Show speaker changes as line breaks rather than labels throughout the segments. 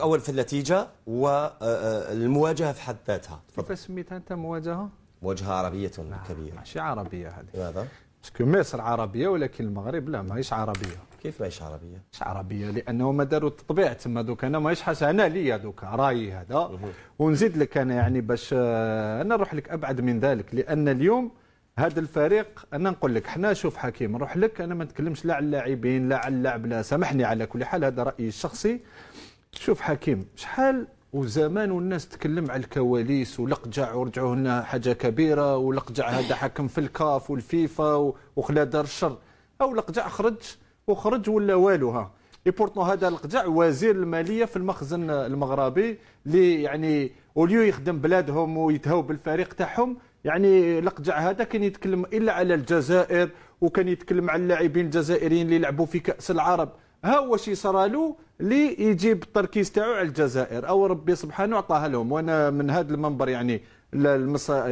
أول في النتيجة والمواجهة آه، آه، في حد ذاتها كيف سميتها أنت مواجهة؟ مواجهة عربية لا نعم، كبيرة ماشي عربية هذه لماذا؟ باسكو مصر عربية ولكن المغرب لا ماهيش عربية كيف ماهيش عربية؟ مش عربية لأنه ما داروا التطبيع تما دوك أنا ماهيش حاجة أنا ليا دوك رأيي هذا ونزيد لك أنا يعني باش آه، أنا نروح لك أبعد من ذلك لأن اليوم هذا الفريق انا نقول لك حنا شوف حكيم نروح لك انا ما نتكلمش لا على اللاعبين لا على اللعب لا سامحني على كل حال هذا رايي الشخصي شوف حكيم شحال وزمان والناس تكلم على الكواليس ولقجع ورجعوا لنا حاجه كبيره ولقجع هذا حكم في الكاف والفيفا وخلا دار الشر او لقجع خرج وخرج ولا والو ها بورتون هذا القجع وزير الماليه في المخزن المغربي اللي يعني وليو يخدم بلادهم ويتهاو بالفريق تاعهم يعني القجع هذا كان يتكلم الا على الجزائر وكان يتكلم على اللاعبين الجزائريين اللي لعبوا في كاس العرب ها هو شي صرالو لي يجيب التركيز تاعو على الجزائر او ربي سبحانه عطاها لهم وانا من هذا المنبر يعني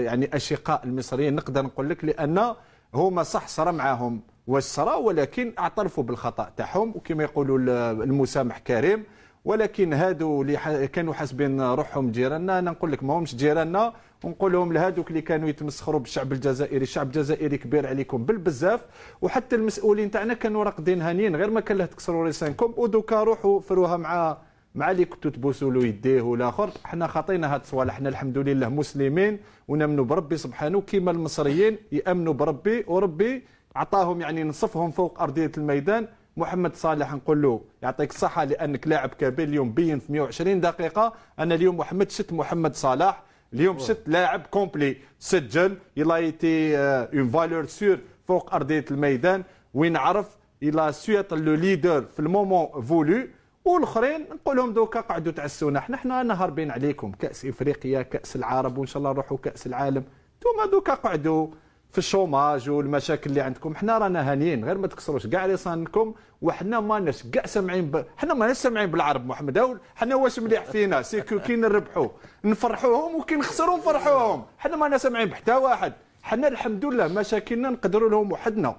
يعني اشقاء المصريين نقدر نقول لك لان هما صح صرا معاهم واش ولكن اعترفوا بالخطا تاعهم وكما يقولوا المسامح كريم ولكن هادو اللي كانوا حاسبين روحهم جيراننا انا نقول لك ما همش جيراننا ونقول لهم لهذوك اللي كانوا يتمسخروا بالشعب الجزائري الشعب الجزائري كبير عليكم بالبزاف وحتى المسؤولين تاعنا كانوا راقدين هانيين غير ما كان له تكسروا لسانكم ودوكا روحوا فروها مع مع اللي كنتوا تبوسوا له يديه والاخر حنا خاطينا هاد الصوالح حنا الحمد لله مسلمين ونامنوا بربي سبحانه كيما المصريين يامنوا بربي وربي عطاهم يعني نصفهم فوق ارضيه الميدان محمد صالح نقول له يعطيك الصحه لانك لاعب كبير اليوم بين في 120 دقيقه انا اليوم محمد شت محمد صلاح اليوم شت لاعب كومبلي سجل يلا ايتي اون فالور سور فوق ارضيه الميدان وين عرف يلا سويت لو ليدر في المومون فولو والاخرين نقول لهم دوكا قعدوا تعسونا حنا حنا نهربين هاربين عليكم كاس افريقيا كاس العرب وان شاء الله نروحوا كاس العالم انتوما دوكا قعدوا في الشوماج والمشاكل اللي عندكم حنا رانا هانيين غير ما تكسروش كاع لسانكم وحنا ماناش كاع سامعين ب... حنا ماناش سامعين بالعرب محمد حنا واش مليح فينا سي كي نربحوا نفرحوهم وكي نخسروا نفرحوهم حنا مانا سامعين بحتى واحد حنا الحمد لله مشاكلنا نقدروا لهم وحدنا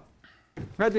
هذه